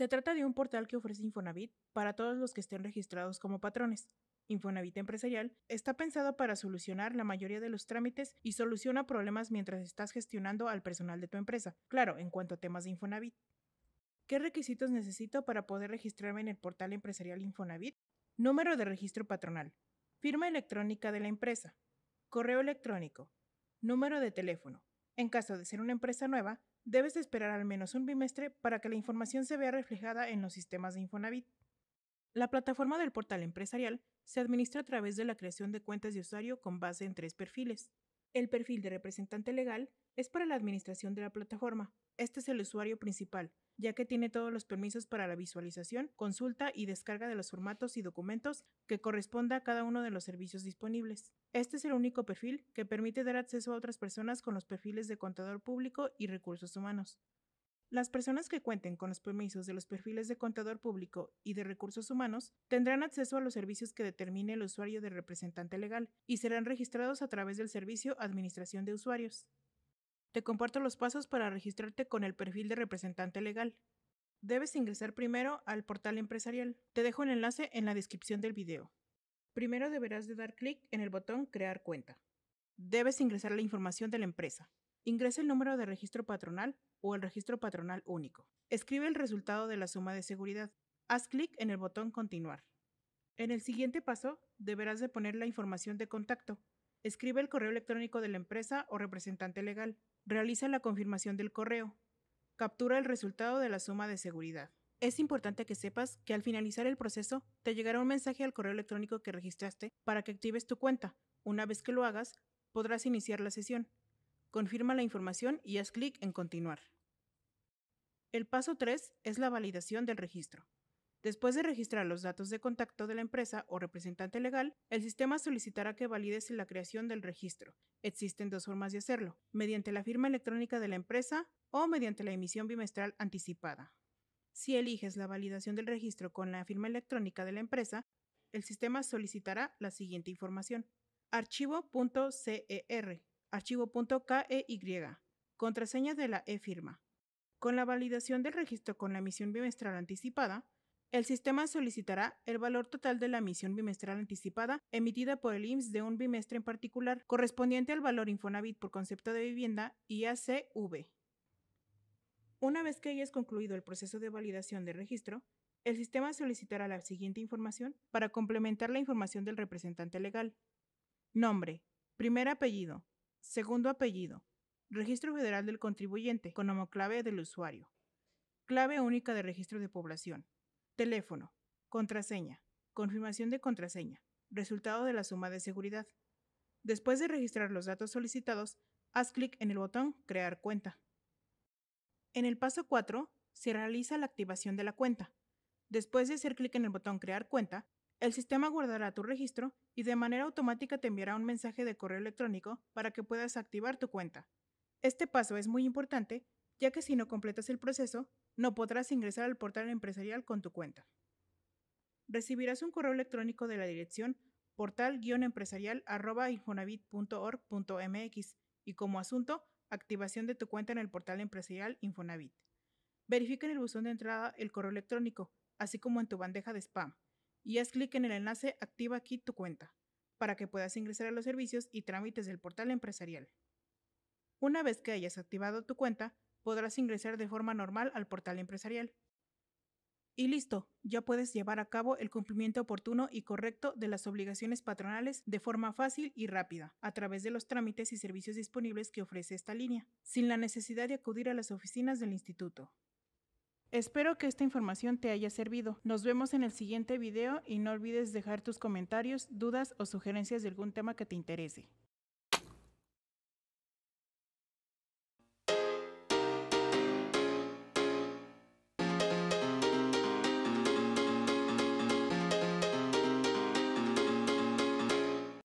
Se trata de un portal que ofrece Infonavit para todos los que estén registrados como patrones. Infonavit Empresarial está pensado para solucionar la mayoría de los trámites y soluciona problemas mientras estás gestionando al personal de tu empresa, claro, en cuanto a temas de Infonavit. ¿Qué requisitos necesito para poder registrarme en el portal empresarial Infonavit? Número de registro patronal, firma electrónica de la empresa, correo electrónico, número de teléfono. En caso de ser una empresa nueva, debes esperar al menos un bimestre para que la información se vea reflejada en los sistemas de Infonavit. La plataforma del portal empresarial se administra a través de la creación de cuentas de usuario con base en tres perfiles, el perfil de representante legal es para la administración de la plataforma. Este es el usuario principal, ya que tiene todos los permisos para la visualización, consulta y descarga de los formatos y documentos que corresponda a cada uno de los servicios disponibles. Este es el único perfil que permite dar acceso a otras personas con los perfiles de contador público y recursos humanos. Las personas que cuenten con los permisos de los perfiles de contador público y de recursos humanos tendrán acceso a los servicios que determine el usuario de representante legal y serán registrados a través del servicio Administración de Usuarios. Te comparto los pasos para registrarte con el perfil de representante legal. Debes ingresar primero al portal empresarial. Te dejo el enlace en la descripción del video. Primero deberás de dar clic en el botón Crear cuenta. Debes ingresar la información de la empresa. Ingresa el número de registro patronal o el registro patronal único. Escribe el resultado de la suma de seguridad. Haz clic en el botón Continuar. En el siguiente paso, deberás de poner la información de contacto. Escribe el correo electrónico de la empresa o representante legal. Realiza la confirmación del correo. Captura el resultado de la suma de seguridad. Es importante que sepas que al finalizar el proceso te llegará un mensaje al correo electrónico que registraste para que actives tu cuenta. Una vez que lo hagas, podrás iniciar la sesión. Confirma la información y haz clic en Continuar. El paso 3 es la validación del registro. Después de registrar los datos de contacto de la empresa o representante legal, el sistema solicitará que valides la creación del registro. Existen dos formas de hacerlo, mediante la firma electrónica de la empresa o mediante la emisión bimestral anticipada. Si eliges la validación del registro con la firma electrónica de la empresa, el sistema solicitará la siguiente información. Archivo.cer archivo.key, contraseña de la e-firma. Con la validación del registro con la misión bimestral anticipada, el sistema solicitará el valor total de la misión bimestral anticipada emitida por el IMSS de un bimestre en particular, correspondiente al valor Infonavit por concepto de vivienda IACV. Una vez que hayas concluido el proceso de validación de registro, el sistema solicitará la siguiente información para complementar la información del representante legal. Nombre, primer apellido, Segundo apellido. Registro Federal del Contribuyente con clave del usuario. Clave única de registro de población. Teléfono. Contraseña. Confirmación de contraseña. Resultado de la suma de seguridad. Después de registrar los datos solicitados, haz clic en el botón Crear cuenta. En el paso 4, se realiza la activación de la cuenta. Después de hacer clic en el botón Crear cuenta, el sistema guardará tu registro y de manera automática te enviará un mensaje de correo electrónico para que puedas activar tu cuenta. Este paso es muy importante, ya que si no completas el proceso, no podrás ingresar al portal empresarial con tu cuenta. Recibirás un correo electrónico de la dirección portal-empresarial.infonavit.org.mx y como asunto, activación de tu cuenta en el portal empresarial Infonavit. Verifica en el buzón de entrada el correo electrónico, así como en tu bandeja de spam y haz clic en el enlace Activa aquí tu cuenta para que puedas ingresar a los servicios y trámites del portal empresarial. Una vez que hayas activado tu cuenta, podrás ingresar de forma normal al portal empresarial. Y listo, ya puedes llevar a cabo el cumplimiento oportuno y correcto de las obligaciones patronales de forma fácil y rápida, a través de los trámites y servicios disponibles que ofrece esta línea, sin la necesidad de acudir a las oficinas del instituto. Espero que esta información te haya servido. Nos vemos en el siguiente video y no olvides dejar tus comentarios, dudas o sugerencias de algún tema que te interese.